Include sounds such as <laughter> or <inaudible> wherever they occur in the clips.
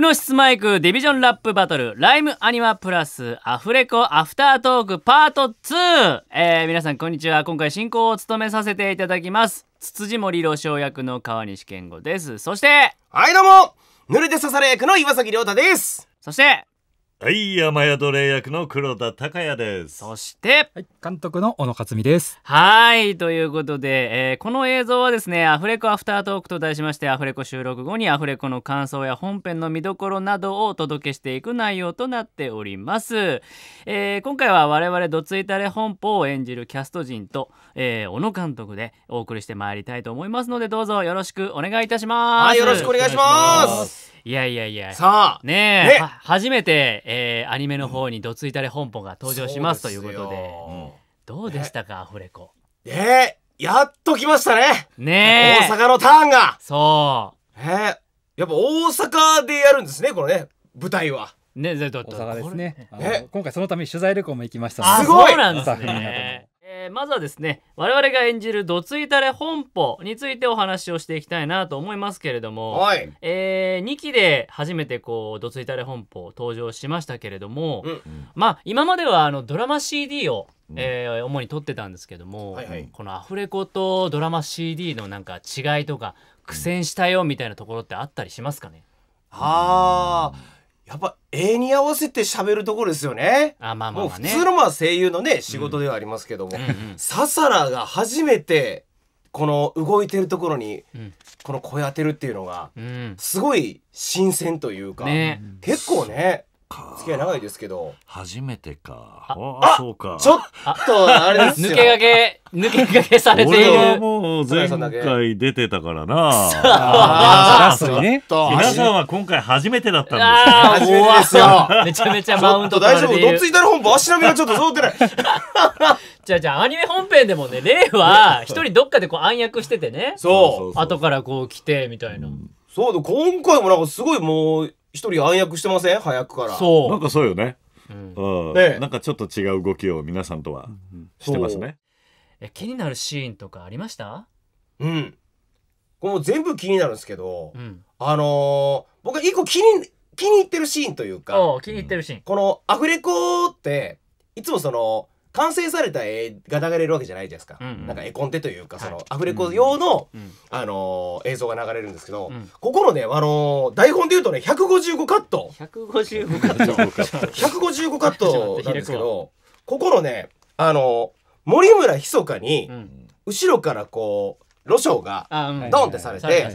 プの質マイクディビジョンラップバトルライムアニマプラスアフレコアフタートークパート2、えー、皆さんこんにちは今回進行を務めさせていただきますつつじ森路翔役の川西健吾ですそしてはいどうも濡れて刺され役の岩崎亮太ですそしてはい、山宿れ役の黒田孝也です。そして、はい、監督の小野克美です。はい、ということで、えー、この映像はですね、アフレコアフタートークと題しまして、アフレコ収録後にアフレコの感想や本編の見どころなどをお届けしていく内容となっております。えー、今回は我々ドツイタレ本舗を演じるキャスト陣と、えー、小野監督でお送りしてまいりたいと思いますので、どうぞよろしくお願いいたします。はい、よろしくお願いします。いやいやいやさあねえ初めて、えー、アニメの方に「どついたれ本舗」が登場しますということで、どうでしたかアフレコえー、やっと来ましたねねえ。大阪のターンがそうえー、やっぱ大阪でやるんですねこれね舞台は。ね、大阪ですね。今回そのために取材旅行も行きましたすごい。なんですね。<laughs> まずはですね我々が演じるどついたれ本舗についてお話をしていきたいなと思いますけれども、はい、えー、2期で初めてこうどついたれ本舗登場しましたけれども、うん、まあ今まではあのドラマ CD をえー、主に撮ってたんですけども、はいはい、このアフレコとドラマ CD のなんか違いとか苦戦したよみたいなところってあったりしますかね、うん、あやっぱ絵に合わせて喋るところですよね。あまあまあ、ね、もう普通のまあ声優のね仕事ではありますけども、ささらが初めてこの動いてるところにこの声当てるっていうのがすごい新鮮というか、ね、結構ね付き合い長いですけど初めてかああそうかちょっとあれですよ抜け駆け抜け駆けされている俺はもう前回出てたからなああそうっと皆さんは今回初めてだったんですよ初そうめちゃめちゃマウント大丈夫どっついたる本部足並みがちょっと揃ってないじゃあじゃあアニメ本編でもね例は <laughs> 一人どっかでこう暗躍しててねそう後からこう来てみたいなそう今回もなんかすごいもう一人暗躍してません早くからそうなんかそうよね、うんでなんかちょっと違う動きを皆さんとはしてますね、え気になるシーンとかありましたうんこれ全部気になるんですけど、うん、あのー、僕一個気に気に入ってるシーンというか気に入ってるシーン、このアフレコっていつもその完成された絵が流れるわけじゃないですか、うんうん、なんか絵コンテというか、そのアフレコ用の、うんあのー、映像が流れるんですけど、うん、ここのね、あのー、台本でいうとね155カット155カット155カットなんですけどここのね、あのー、森村ひそかに後ろからこうロショウがドンってされて。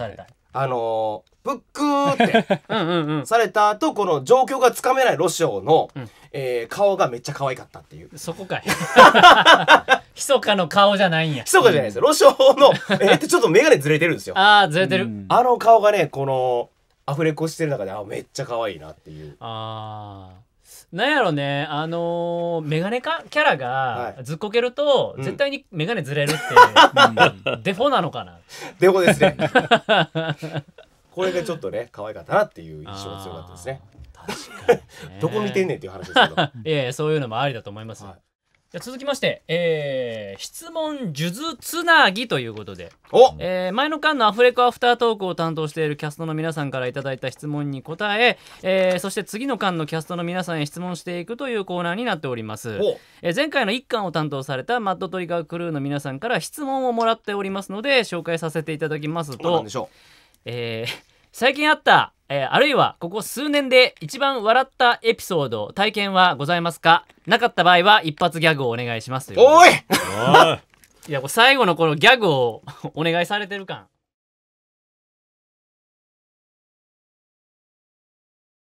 あのプックーって <laughs> うんうん、うん、されたとこの状況がつかめないロシオの、うん、えー、顔がめっちゃ可愛かったっていうそこかい密 <laughs> かの顔じゃないんや密かじゃないです、うん、ロシオのえー、ってちょっと眼鏡ずれてるんですよああずれてる、あの顔がねこのアフレコしてる中であめっちゃ可愛いなっていうああなんやろうね、あのー、メガネかキャラがずっこけると、はい、絶対にメガネずれるって、ううん、デフォなのかな。デフォですね。<laughs> これがちょっとね、可愛かったなっていう印象が強かったですね。確かに、ね、<laughs> どこ見てんねんっていう話ですけど。<laughs> いやいや、そういうのもありだと思います。はいじゃ続きまして、えー、質問数珠つなぎということで、えー、前の間のアフレコアフタートークを担当しているキャストの皆さんからいただいた質問に答ええー、そして次の間のキャストの皆さんへ質問していくというコーナーになっております、えー、前回の1巻を担当されたマッドトリガークルーの皆さんから質問をもらっておりますので紹介させていただきますとえー、最近あったえー、あるいはここ数年で一番笑ったエピソード体験はございますかなかった場合は一発ギャグをお願いしますおい <laughs> いや最後のこのギャグを <laughs> お願いされてる感